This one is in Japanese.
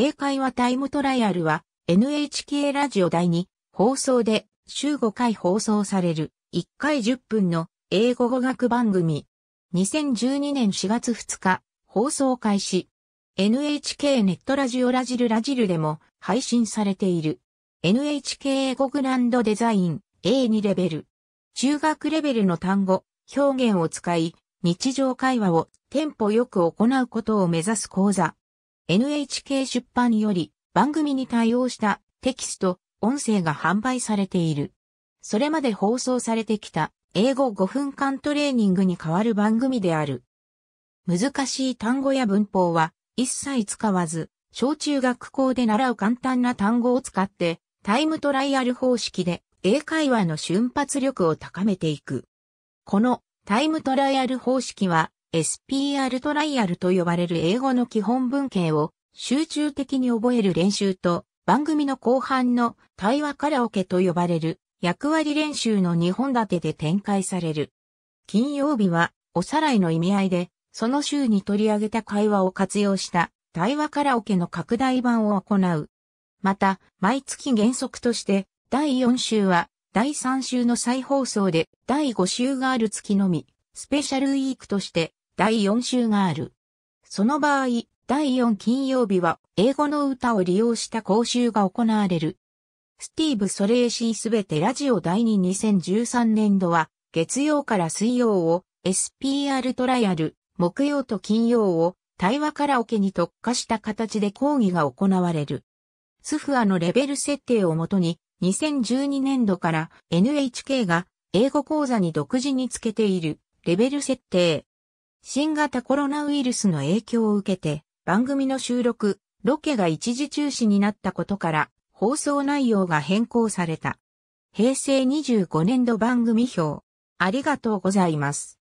英会話タイムトライアルは NHK ラジオ第2放送で週5回放送される1回10分の英語語学番組。2012年4月2日放送開始。NHK ネットラジオラジルラジルでも配信されている。NHK 英語グランドデザイン A2 レベル。中学レベルの単語、表現を使い、日常会話をテンポよく行うことを目指す講座。NHK 出版より番組に対応したテキスト、音声が販売されている。それまで放送されてきた英語5分間トレーニングに代わる番組である。難しい単語や文法は一切使わず、小中学校で習う簡単な単語を使ってタイムトライアル方式で英会話の瞬発力を高めていく。このタイムトライアル方式は SPR トライアルと呼ばれる英語の基本文型を集中的に覚える練習と番組の後半の対話カラオケと呼ばれる役割練習の2本立てで展開される。金曜日はおさらいの意味合いでその週に取り上げた会話を活用した対話カラオケの拡大版を行う。また、毎月原則として第4週は第3週の再放送で第5週がある月のみ、スペシャルウィークとして第4週がある。その場合、第4金曜日は英語の歌を利用した講習が行われる。スティーブ・ソレーシーすべてラジオ第2 2013年度は月曜から水曜を SPR トライアル、木曜と金曜を対話カラオケに特化した形で講義が行われる。スフアのレベル設定をもとに2012年度から NHK が英語講座に独自につけているレベル設定、新型コロナウイルスの影響を受けて、番組の収録、ロケが一時中止になったことから、放送内容が変更された。平成25年度番組表、ありがとうございます。